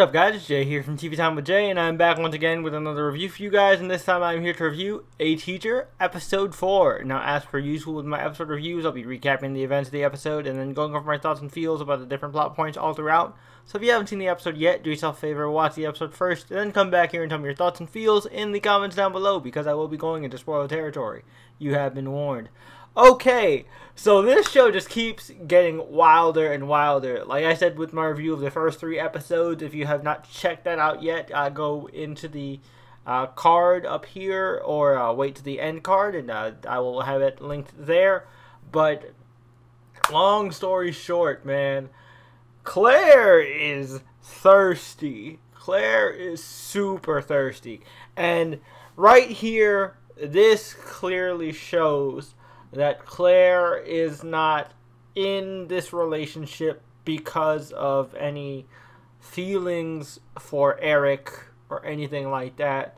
What up guys, it's Jay here from TV Time with Jay, and I'm back once again with another review for you guys, and this time I'm here to review A Teacher, Episode 4. Now, as per usual with my episode reviews, I'll be recapping the events of the episode, and then going over my thoughts and feels about the different plot points all throughout. So if you haven't seen the episode yet, do yourself a favor, watch the episode first, and then come back here and tell me your thoughts and feels in the comments down below, because I will be going into spoiler territory. You have been warned. Okay, so this show just keeps getting wilder and wilder. Like I said with my review of the first three episodes, if you have not checked that out yet, uh, go into the uh, card up here or uh, wait to the end card and uh, I will have it linked there. But long story short, man, Claire is thirsty. Claire is super thirsty. And right here, this clearly shows that Claire is not in this relationship because of any feelings for Eric or anything like that.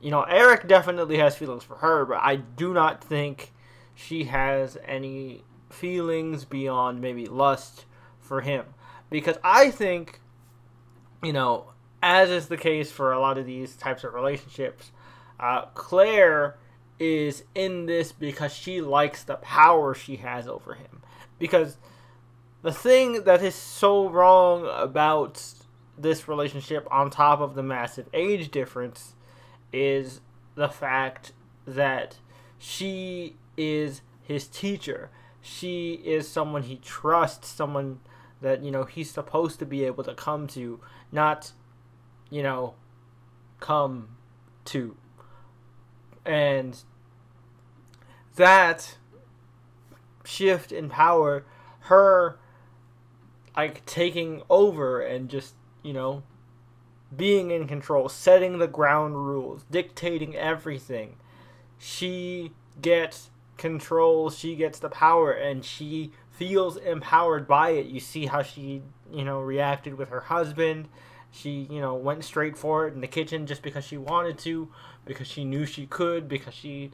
You know, Eric definitely has feelings for her, but I do not think she has any feelings beyond maybe lust for him. Because I think, you know, as is the case for a lot of these types of relationships, uh, Claire is in this because she likes the power she has over him. Because the thing that is so wrong about this relationship, on top of the massive age difference, is the fact that she is his teacher. She is someone he trusts, someone that, you know, he's supposed to be able to come to, not, you know, come to and that shift in power, her like taking over and just, you know, being in control, setting the ground rules, dictating everything. She gets control, she gets the power, and she feels empowered by it. You see how she, you know, reacted with her husband. She, you know, went straight for it in the kitchen just because she wanted to, because she knew she could, because she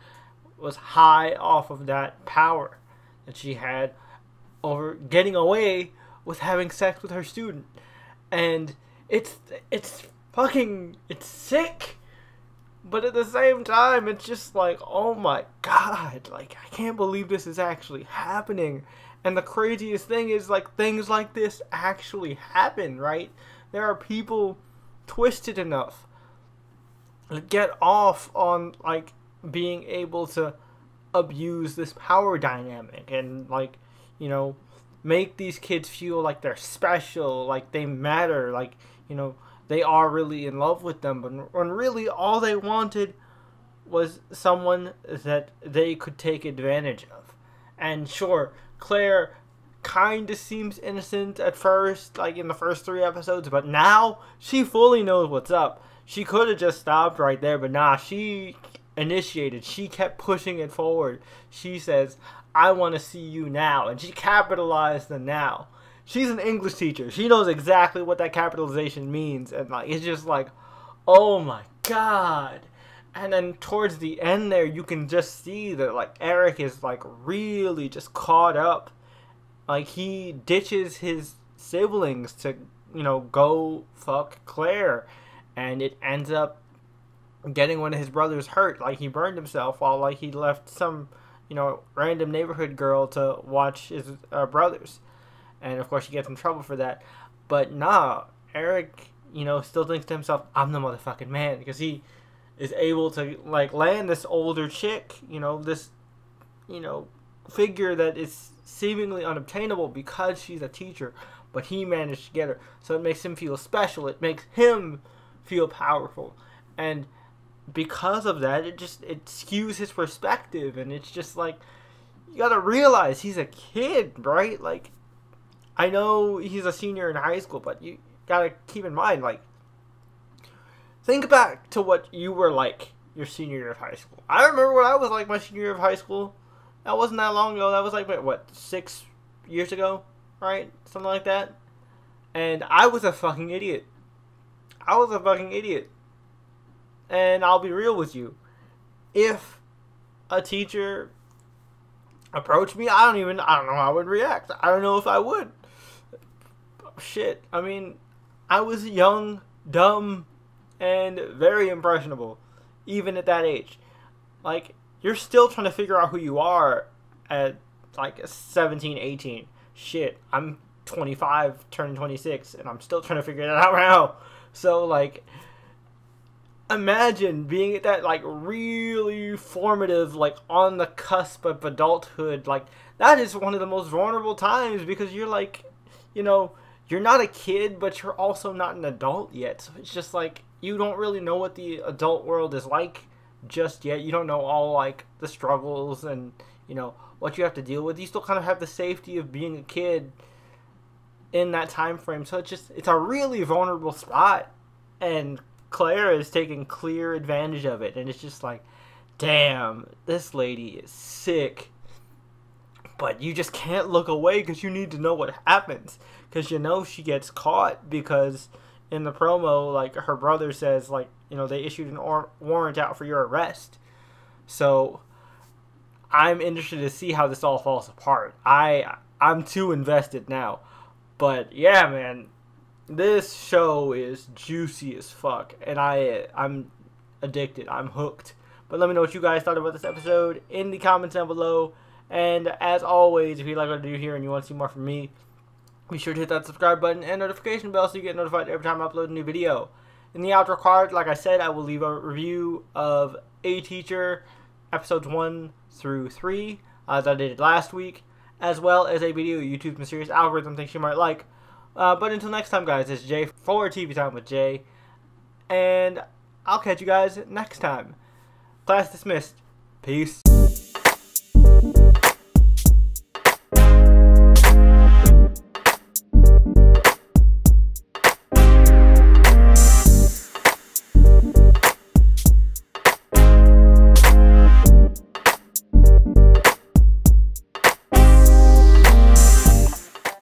was high off of that power that she had over getting away with having sex with her student. And it's it's fucking it's sick. But at the same time, it's just like, oh my god, like I can't believe this is actually happening. And the craziest thing is like things like this actually happen, right? there are people twisted enough to get off on like being able to abuse this power dynamic and like you know make these kids feel like they're special like they matter like you know they are really in love with them but when really all they wanted was someone that they could take advantage of and sure claire kind of seems innocent at first, like in the first three episodes, but now she fully knows what's up. She could have just stopped right there, but nah, she initiated. She kept pushing it forward. She says, I want to see you now. And she capitalized the now. She's an English teacher. She knows exactly what that capitalization means. And like, it's just like, oh my God. And then towards the end there, you can just see that like Eric is like really just caught up like he ditches his siblings to you know go fuck Claire, and it ends up getting one of his brothers hurt. Like he burned himself while like he left some you know random neighborhood girl to watch his uh, brothers, and of course he gets in trouble for that. But nah, Eric you know still thinks to himself, I'm the motherfucking man because he is able to like land this older chick, you know, this you know figure that is seemingly unobtainable because she's a teacher, but he managed to get her. So it makes him feel special. It makes him feel powerful. And because of that, it just it skews his perspective and it's just like you got to realize he's a kid, right? Like I know he's a senior in high school, but you got to keep in mind like think back to what you were like your senior year of high school. I remember what I was like my senior year of high school. That wasn't that long ago. That was like what six years ago, right? Something like that. And I was a fucking idiot. I was a fucking idiot. And I'll be real with you. If a teacher approached me, I don't even I don't know how I would react. I don't know if I would. Shit. I mean, I was young, dumb, and very impressionable even at that age. Like you're still trying to figure out who you are at like 17, 18. Shit, I'm 25, turning 26, and I'm still trying to figure that out now. So, like, imagine being at that, like, really formative, like, on the cusp of adulthood. Like, that is one of the most vulnerable times because you're, like, you know, you're not a kid, but you're also not an adult yet. So it's just like, you don't really know what the adult world is like just yet. You don't know all like the struggles and you know what you have to deal with. You still kind of have the safety of being a kid in that time frame. So it's just it's a really vulnerable spot, and Claire is taking clear advantage of it. And it's just like, damn, this lady is sick. But you just can't look away because you need to know what happens. Because you know she gets caught because in the promo, like her brother says, like you know, they issued an or- warrant out for your arrest. So I'm interested to see how this all falls apart. I I'm too invested now. But yeah, man, this show is juicy as fuck and I I'm addicted. I'm hooked. But let me know what you guys thought about this episode in the comments down below. And as always, if you like what I do here and you want to see more from me, be sure to hit that subscribe button and notification bell so you get notified every time I upload a new video. In the outro card, like I said, I will leave a review of A Teacher episodes 1 through 3 that I did last week, as well as a video YouTube mysterious algorithm thinks you might like. Uh, but until next time, guys, it's Jay for TV Time with Jay, and I'll catch you guys next time. Class dismissed. Peace.